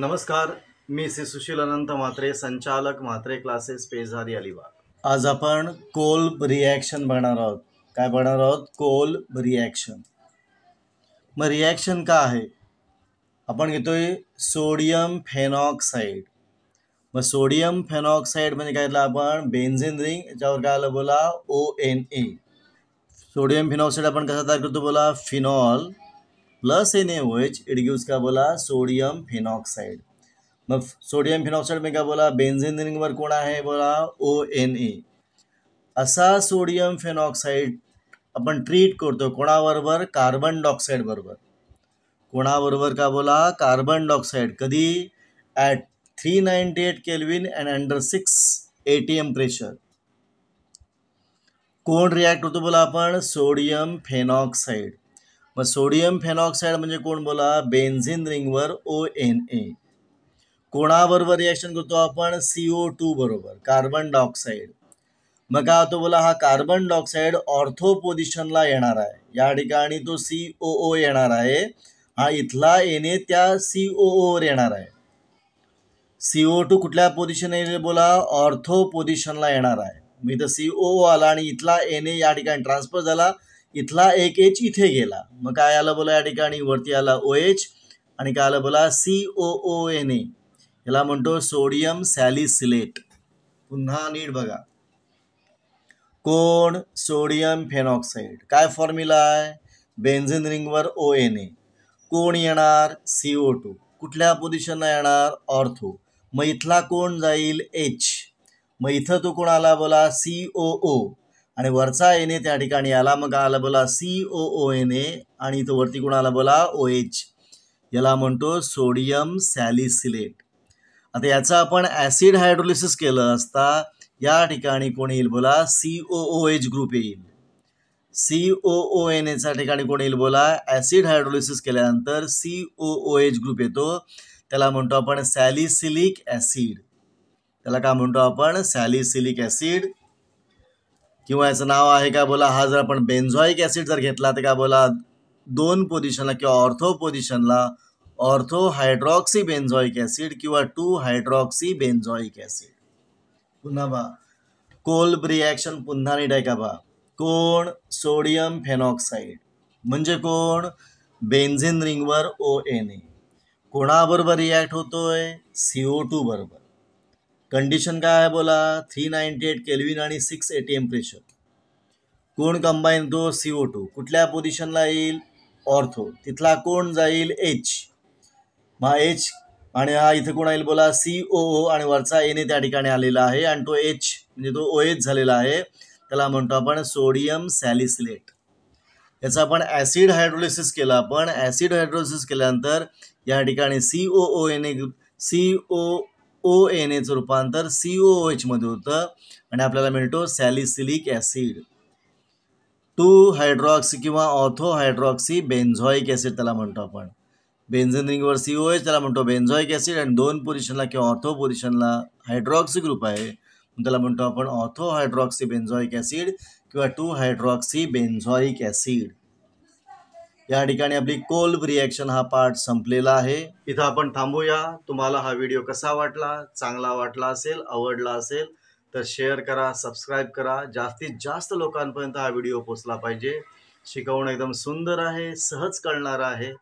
नमस्कार मी श्री सुशील अनंत म्हात्रे संचालक म्हात्रे क्लासेस पेझारी अलिबाग आज आपण कोल रिॲक्शन बघणार आहोत काय बघणार आहोत कोल रिॲक्शन मग रिॲक्शन का आहे आपण घेतोय सोडियम फेनॉक्साईड मग सोडियम फेनॉक्साईड म्हणजे काय आपण बेन्झिन रिंग याच्यावर काय आलं बोला ओ एन ए सोडियम फिनॉक्साईड आपण कसा तयार करतो बोला phenol plus N A O H it gives का बोला सोडियम फिनॉक्साइड मग सोडियम फिनॉक्साइड में क्या बोला बेंजीन रिंग वर कोण आहे बोला ओ एन ए असा सोडियम फिनॉक्साईड आपण ट्रीट करतो कोणाबरोबर कार्बन डायऑक्साईड बरोबर कोणाबरोबर का बोला कार्बन डायऑक्साईड कधी at three ninety eight kelvin and under six A T M pressure कोण रिॲक्ट होतो बोला आपण सोडियम फेनॉक्साईड मग सोडियम फेनॉक्साईड म्हणजे कोण बोला बेन्झिन रिंगवर ओ एन ए कोणाबरोबर रिॲक्शन करतो आपण सी ओ टू बरोबर कार्बन डायऑक्साईड मग काय होतो बोला हा कार्बन डायऑक्साईड ऑर्थो पोझिशनला येणार आहे या ठिकाणी तो सी ओ ओ येणार आहे हा इथला एन ए त्या सी ओ ओवर येणार आहे सी ओ टू कुठल्या पोझिशन येईल बोला ऑर्थो पोझिशनला येणार आहे मी तर सी ओ ओ आला आणि इथला एन ए या ठिकाणी ट्रान्सफर झाला इथला एक एच इथे गेला मग काय आलं बोला या ठिकाणी वरती आला ओ एच आणि काय आलं बोला C O O N A याला म्हणतो सोडियम सॅलिसिलेट पुन्हा नीट बघा कोण सोडियम फेनॉक्साईड काय फॉर्म्युला आहे बेन्झिन रिंगवर ओ एन ए कोण येणार सी ओ टू कुठल्या पोझिशनला येणार ऑर्थो मग इथला कोण जाईल एच मग इथं तो कोण आला बोला सी ओ ओ आणि वरचा एन ए त्या ठिकाणी आला मग आला बोला C O O N A आणि तो वरती कोण आला बोला ओ एच याला म्हणतो सोडियम सॅलिसिलेट आता याचा आपण ॲसिड हायड्रोलिसिस केलं असता या ठिकाणी कोण येईल बोला C O O H group येईल सी ओ ओ एन एच्या ठिकाणी कोण येईल बोला ॲसिड हायड्रोलिसिस केल्यानंतर C O O H group येतो त्याला म्हणतो आपण सॅलिसिलिक ॲसिड त्याला काय म्हणतो आपण सॅलिसिलिक ॲसिड किंवा याचं नाव आहे का बोला हा जर आपण बेन्झॉईक ॲसिड जर घेतला तर का बोला दोन पोझिशनला किंवा ऑर्थो पोझिशनला ऑर्थो हायड्रॉक्सी बेन्झॉईक ॲसिड किंवा टू हायड्रॉक्सी बेन्झॉईक ॲसिड पुन्हा बा कोल्ब रिॲक्शन पुन्हा नीट आहे का बा कोण सोडियम फेनॉक्साईड म्हणजे कोण बेन्झिन रिंगवर ओ एन ए कोणाबरोबर रिॲक्ट होतोय सी ओ टू बरोबर कंडिशन काय आहे बोला थ्री नाईन्टी एट केल्विन आणि सिक्स ए एटीएम प्रेशर कोण कंबाईन तो सी ओ टू कुठल्या पोझिशनला येईल ऑर्थो तिथला कोण जाईल एच मा एच आणि हा इथे कोण येईल बोला सी ओ आणि वरचा एने त्या ठिकाणी आलेला आहे आणि तो एच म्हणजे तो ओ एच झालेला आहे त्याला म्हणतो आपण सोडियम सॅलिसिलेट याचा आपण ॲसिड हायड्रोलिसिस केला आपण ॲसिड हायड्रोलिसिस केल्यानंतर या ठिकाणी सी ओ ओ एने सी ओ ओ एन एचं रूपांतर सी ओ एचमध्ये होतं आणि आपल्याला मिळतो सॅलिसिलिक ॲसिड टू हायड्रॉक्सी किंवा ऑथो हायड्रॉक्सी बेन्झॉईक ॲसिड त्याला म्हणतो आपण बेन्झिन रिंगवर सी ओ एच त्याला म्हणतो बेन्झॉईक ॲसिड आणि दोन पोझिशनला किंवा ऑर्थो पोझिशनला हायड्रॉक्सी ग्रुप आहे त्याला म्हणतो आपण ऑथो हायड्रॉक्सी बेन्झॉईक ॲसिड किंवा टू हायड्रॉक्सी बेन्झॉईक ॲसिड या ठिकाणी आपली कोल्ब रिॲक्शन हा पार्ट संपलेला आहे इथं आपण थांबूया तुम्हाला हा व्हिडिओ कसा वाटला चांगला वाटला असेल आवडला असेल तर शेअर करा सबस्क्राईब करा जास्तीत जास्त लोकांपर्यंत हा व्हिडिओ पोचला पाहिजे शिकवणं एकदम सुंदर आहे सहज कळणारा आहे